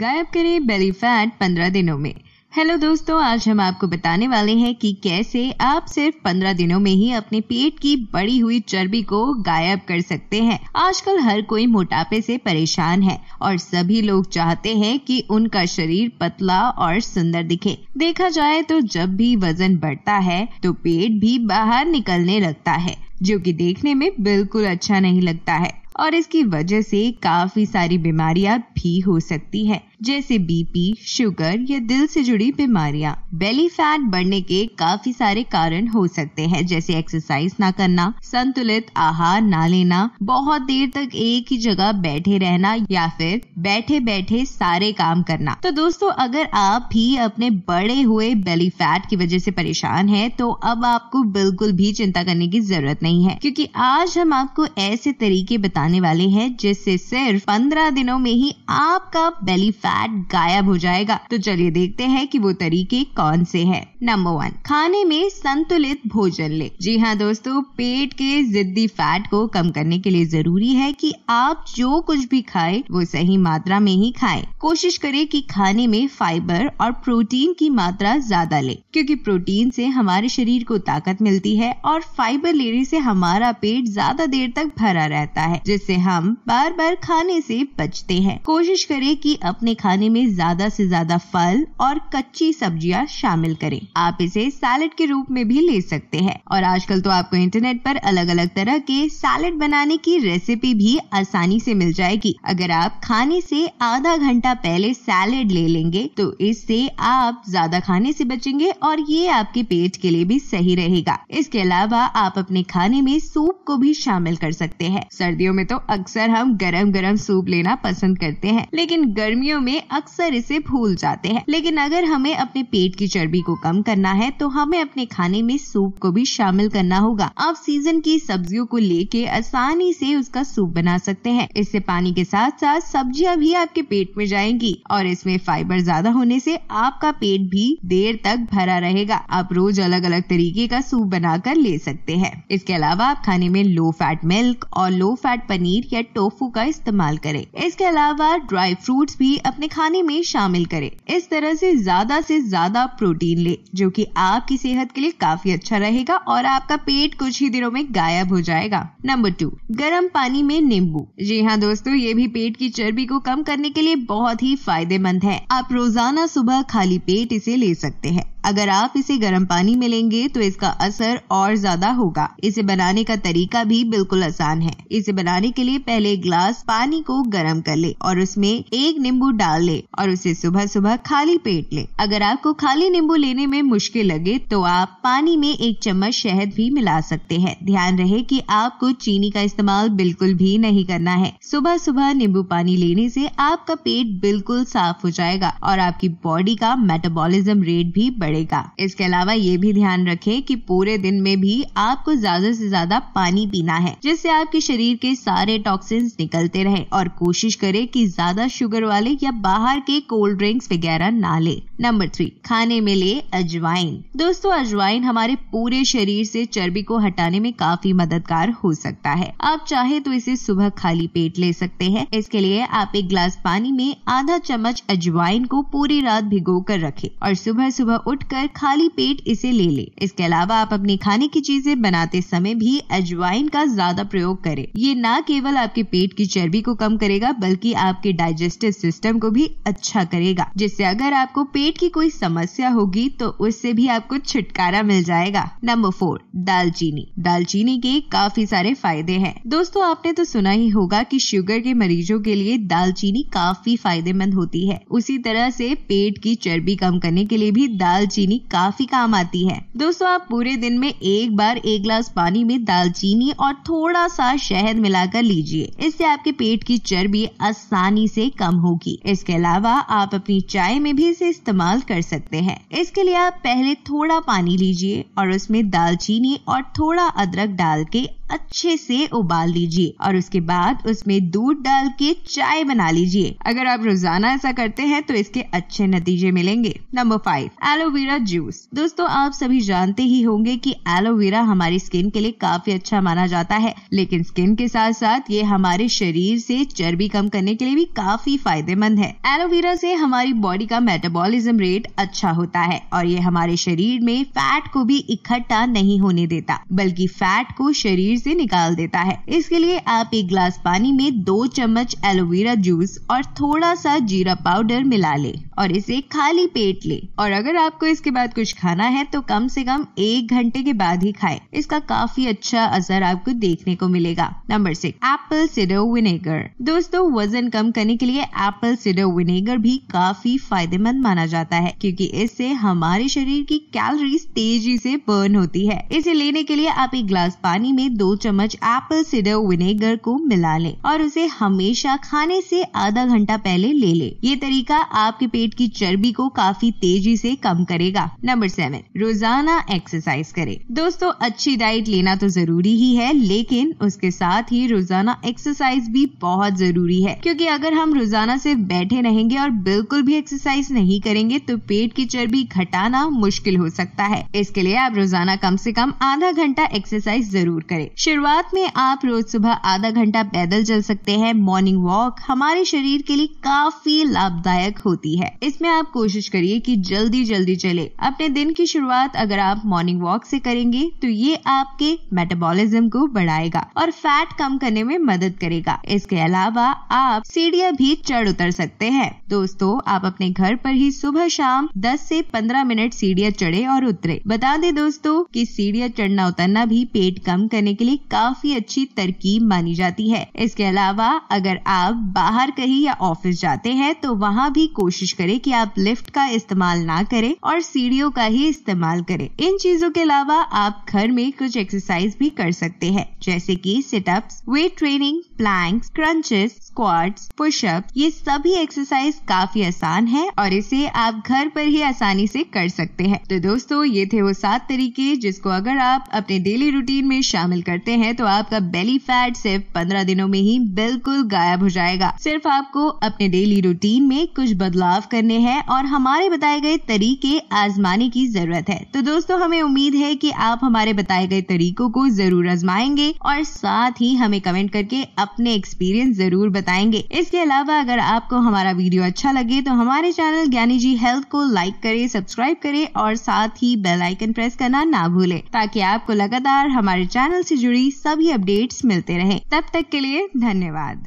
गायब करें belly fat पंद्रह दिनों में हेलो दोस्तों आज हम आपको बताने वाले हैं कि कैसे आप सिर्फ पंद्रह दिनों में ही अपने पेट की बढ़ी हुई चर्बी को गायब कर सकते हैं आजकल हर कोई मोटापे से परेशान है और सभी लोग चाहते हैं कि उनका शरीर पतला और सुंदर दिखे देखा जाए तो जब भी वजन बढ़ता है तो पेट भी बाहर निकलने लगता है जो कि देखने में बिल्कुल अच्छा नहीं लगता है और इसकी वजह से काफी सारी बीमारियां भी हो सकती हैं जैसे बीपी शुगर या दिल से जुड़ी बीमारियां बेली फैट बढ़ने के काफी सारे कारण हो सकते हैं जैसे एक्सरसाइज ना करना संतुलित आहार ना लेना बहुत देर तक एक ही जगह बैठे रहना या फिर बैठे बैठे सारे काम करना तो दोस्तों अगर आप भी अपने बड़े हुए बेली फैट की वजह से परेशान है तो अब आपको बिल्कुल भी चिंता करने की जरूरत नहीं है क्योंकि आज हम आपको ऐसे तरीके बता बताने वाले हैं जिससे सिर्फ पंद्रह दिनों में ही आपका बेली फैट गायब हो जाएगा तो चलिए देखते हैं कि वो तरीके कौन से हैं। नंबर वन खाने में संतुलित भोजन ले जी हाँ दोस्तों पेट के जिद्दी फैट को कम करने के लिए जरूरी है कि आप जो कुछ भी खाए वो सही मात्रा में ही खाए कोशिश करे कि खाने में फाइबर और प्रोटीन की मात्रा ज्यादा ले क्योंकि प्रोटीन से हमारे शरीर को ताकत मिलती है और फाइबर लेने से हमारा पेट ज्यादा देर तक भरा रहता है जिससे हम बार बार खाने से बचते हैं कोशिश करें कि अपने खाने में ज्यादा से ज्यादा फल और कच्ची सब्जियां शामिल करें आप इसे सैलड के रूप में भी ले सकते हैं और आजकल तो आपको इंटरनेट पर अलग अलग तरह के सैलड बनाने की रेसिपी भी आसानी से मिल जाएगी अगर आप खाने से आधा घंटा पहले सैलड ले लेंगे तो इससे आप ज्यादा खाने से बचेंगे और ये आपके पेट के लिए भी सही रहेगा इसके अलावा आप अपने खाने में सूप को भी शामिल कर सकते हैं सर्दियों में तो अक्सर हम गरम गरम सूप लेना पसंद करते हैं लेकिन गर्मियों में अक्सर इसे भूल जाते हैं लेकिन अगर हमें अपने पेट की चर्बी को कम करना है तो हमें अपने खाने में सूप को भी शामिल करना होगा आप सीजन की सब्जियों को लेके आसानी से उसका सूप बना सकते हैं इससे पानी के साथ साथ सब्जियां भी आपके पेट में जाएंगी और इसमें फाइबर ज्यादा होने से आपका पेट भी देर तक भरा रहेगा आप रोज अलग अलग तरीके का सूप बनाकर ले सकते हैं इसके अलावा आप खाने में लो फैट मिल्क और लो फैट पनीर या टोफू का इस्तेमाल करें इसके अलावा ड्राई फ्रूट्स भी अपने खाने में शामिल करें इस तरह से ज्यादा से ज्यादा प्रोटीन ले जो कि आपकी सेहत के लिए काफी अच्छा रहेगा और आपका पेट कुछ ही दिनों में गायब हो जाएगा नंबर टू गर्म पानी में नींबू जी हाँ दोस्तों ये भी पेट की चर्बी को कम करने के लिए बहुत ही फायदेमंद है आप रोजाना सुबह खाली पेट इसे ले सकते हैं अगर आप इसे गर्म पानी में लेंगे तो इसका असर और ज्यादा होगा इसे बनाने का तरीका भी बिल्कुल आसान है इसे बनाने के लिए पहले एक ग्लास पानी को गर्म कर ले और उसमें एक नींबू डाल ले और उसे सुबह सुबह खाली पेट ले अगर आपको खाली नींबू लेने में मुश्किल लगे तो आप पानी में एक चम्मच शहद भी मिला सकते हैं ध्यान रहे कि आपको चीनी का इस्तेमाल बिल्कुल भी नहीं करना है सुबह सुबह नींबू पानी लेने से आपका पेट बिल्कुल साफ हो जाएगा और आपकी बॉडी का मेटाबॉलिज्म रेट भी बढ़ेगा पड़ेगा इसके अलावा ये भी ध्यान रखें कि पूरे दिन में भी आपको ज्यादा से ज्यादा पानी पीना है जिससे आपके शरीर के सारे टॉक्सिन्स निकलते रहे और कोशिश करे की ज्यादा शुगर वाले या बाहर के कोल्ड ड्रिंक्स वगैरह ना ले नंबर थ्री खाने में ले अजवाइन दोस्तों अजवाइन हमारे पूरे शरीर से चर्बी को हटाने में काफी मददगार हो सकता है आप चाहे तो इसे सुबह खाली पेट ले सकते हैं इसके लिए आप एक ग्लास पानी में आधा चम्मच अजवाइन को पूरी रात भिगो कर रखें और सुबह सुबह उठ कर खाली पेट इसे ले ले इसके अलावा आप अपने खाने की चीजें बनाते समय भी अजवाइन का ज्यादा प्रयोग करें ये न केवल आपके पेट की चर्बी को कम करेगा बल्कि आपके डाइजेस्टिव सिस्टम को भी अच्छा करेगा जिससे अगर आपको पेट की कोई समस्या होगी तो उससे भी आपको छुटकारा मिल जाएगा नंबर फोर दालचीनी दालचीनी के काफी सारे फायदे हैं दोस्तों आपने तो सुना ही होगा कि शुगर के मरीजों के लिए दालचीनी काफी फायदेमंद होती है उसी तरह से पेट की चर्बी कम करने के लिए भी दालचीनी दालचीनी काफी काम आती है दोस्तों आप पूरे दिन में एक बार एक ग्लास पानी में दालचीनी और थोड़ा सा शहद मिलाकर लीजिए इससे आपके पेट की चर्बी आसानी से कम होगी इसके अलावा आप अपनी चाय में भी इसे इस्तेमाल कर सकते हैं इसके लिए आप पहले थोड़ा पानी लीजिए और उसमें दालचीनी और थोड़ा अदरक डाल के अच्छे से उबाल लीजिए और उसके बाद उसमें दूध डाल के चाय बना लीजिए अगर आप रोजाना ऐसा करते हैं तो इसके अच्छे नतीजे मिलेंगे नंबर फाइव एलोवेरा जूस दोस्तों आप सभी जानते ही होंगे कि एलोवेरा हमारी स्किन के लिए काफी अच्छा माना जाता है लेकिन स्किन के साथ साथ ये हमारे शरीर से चर्बी कम करने के लिए भी काफी फायदेमंद है एलोवेरा से हमारी बॉडी का मेटाबॉलिज्म रेट अच्छा होता है और ये हमारे शरीर में फैट को भी इकट्ठा नहीं होने देता बल्कि फैट को शरीर शरीर से निकाल देता है इसके लिए आप एक ग्लास पानी में दो चम्मच एलोवेरा जूस और थोड़ा सा जीरा पाउडर मिला ले और इसे खाली पेट ले और अगर आपको इसके बाद कुछ खाना है तो कम से कम एक घंटे के बाद ही खाए इसका काफी अच्छा असर आपको देखने को मिलेगा number six apple cider vinegar दोस्तों वजन कम करने के लिए एप्पल सिडो विनेगर भी काफी फायदेमंद माना जाता है क्योंकि इससे हमारे शरीर की कैलोरीज तेजी से बर्न होती है इसे लेने के लिए आप एक ग्लास पानी में दो दो चम्मच एप्पल सीडर विनेगर को मिला लें और उसे हमेशा खाने से आधा घंटा पहले ले लें ये तरीका आपके पेट की चर्बी को काफी तेजी से कम करेगा नंबर सेवन रोजाना एक्सरसाइज करें दोस्तों अच्छी डाइट लेना तो जरूरी ही है लेकिन उसके साथ ही रोजाना एक्सरसाइज भी बहुत जरूरी है क्योंकि अगर हम रोजाना से बैठे रहेंगे और बिल्कुल भी एक्सरसाइज नहीं करेंगे तो पेट की चर्बी घटाना मुश्किल हो सकता है इसके लिए आप रोजाना कम से कम आधा घंटा एक्सरसाइज जरूर करें शुरुआत में आप रोज सुबह आधा घंटा पैदल चल सकते हैं मॉर्निंग वॉक हमारे शरीर के लिए काफी लाभदायक होती है इसमें आप कोशिश करिए कि जल्दी जल्दी चले अपने दिन की शुरुआत अगर आप मॉर्निंग वॉक से करेंगे तो ये आपके मेटाबॉलिज्म को बढ़ाएगा और फैट कम करने में मदद करेगा इसके अलावा आप सीढ़िया भी चढ़ उतर सकते हैं दोस्तों आप अपने घर पर ही सुबह शाम 10 से 15 मिनट सीढ़िया चढ़े और उतरे बता दें दोस्तों कि सीढ़िया चढ़ना उतरना भी पेट कम करने के लिए काफी अच्छी तरकीब मानी जाती है इसके अलावा अगर आप बाहर कहीं या ऑफिस जाते हैं तो वहाँ भी कोशिश करें कि आप लिफ्ट का इस्तेमाल ना करें और सीढ़ियों का ही इस्तेमाल करें इन चीजों के अलावा आप घर में कुछ एक्सरसाइज भी कर सकते हैं जैसे की sit up weight training planks crunches squats push up ये सभी एक्सरसाइज काफी आसान है और इसे आप घर पर ही आसानी से कर सकते हैं तो दोस्तों ये थे वो सात तरीके जिसको अगर आप अपने डेली रूटीन में शामिल करते हैं तो आपका बेली फैट सिर्फ पंद्रह दिनों में ही बिल्कुल गायब हो जाएगा सिर्फ आपको अपने डेली रूटीन में कुछ बदलाव करने हैं और हमारे बताए गए तरीके आजमाने की जरूरत है तो दोस्तों हमें उम्मीद है कि आप हमारे बताए गए तरीकों को जरूर आजमाएंगे और साथ ही हमें कमेंट करके अपने एक्सपीरियंस जरूर बता बताएंगे इसके अलावा अगर आपको हमारा वीडियो अच्छा लगे तो हमारे चैनल ज्ञानी जी हेल्थ को लाइक करे सब्सक्राइब करे और साथ ही बेल आइकन प्रेस करना ना भूले ताकि आपको लगातार हमारे चैनल से जुड़ी सभी अपडेट्स मिलते रहे तब तक के लिए धन्यवाद